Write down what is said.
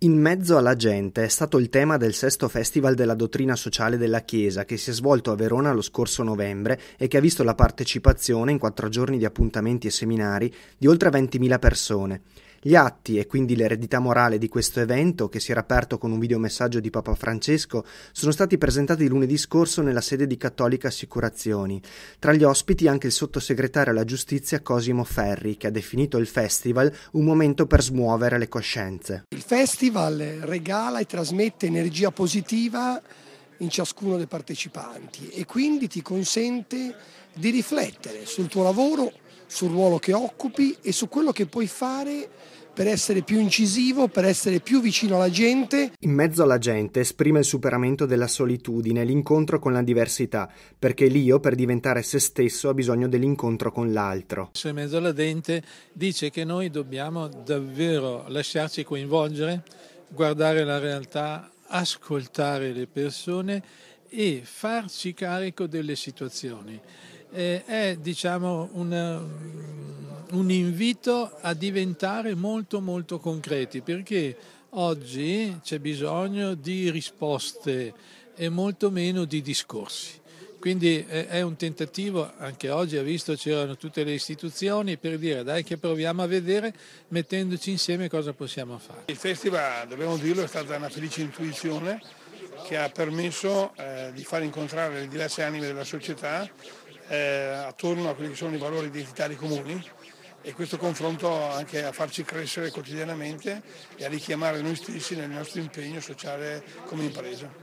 In mezzo alla gente è stato il tema del sesto Festival della Dottrina Sociale della Chiesa che si è svolto a Verona lo scorso novembre e che ha visto la partecipazione in quattro giorni di appuntamenti e seminari di oltre 20.000 persone. Gli atti e quindi l'eredità morale di questo evento, che si era aperto con un videomessaggio di Papa Francesco, sono stati presentati lunedì scorso nella sede di Cattolica Assicurazioni. Tra gli ospiti anche il sottosegretario alla giustizia Cosimo Ferri, che ha definito il festival un momento per smuovere le coscienze. Il festival regala e trasmette energia positiva in ciascuno dei partecipanti e quindi ti consente di riflettere sul tuo lavoro, sul ruolo che occupi e su quello che puoi fare per essere più incisivo, per essere più vicino alla gente. In mezzo alla gente esprime il superamento della solitudine, l'incontro con la diversità, perché l'io per diventare se stesso ha bisogno dell'incontro con l'altro. In mezzo alla gente dice che noi dobbiamo davvero lasciarci coinvolgere, guardare la realtà, ascoltare le persone e farci carico delle situazioni. Eh, è diciamo una, un invito a diventare molto molto concreti perché oggi c'è bisogno di risposte e molto meno di discorsi. Quindi è un tentativo, anche oggi ha visto c'erano tutte le istituzioni per dire dai che proviamo a vedere mettendoci insieme cosa possiamo fare. Il festival, dobbiamo dirlo, è stata una felice intuizione che ha permesso eh, di far incontrare le diverse anime della società eh, attorno a quelli che sono i valori identitari comuni e questo confronto anche a farci crescere quotidianamente e a richiamare noi stessi nel nostro impegno sociale come impresa.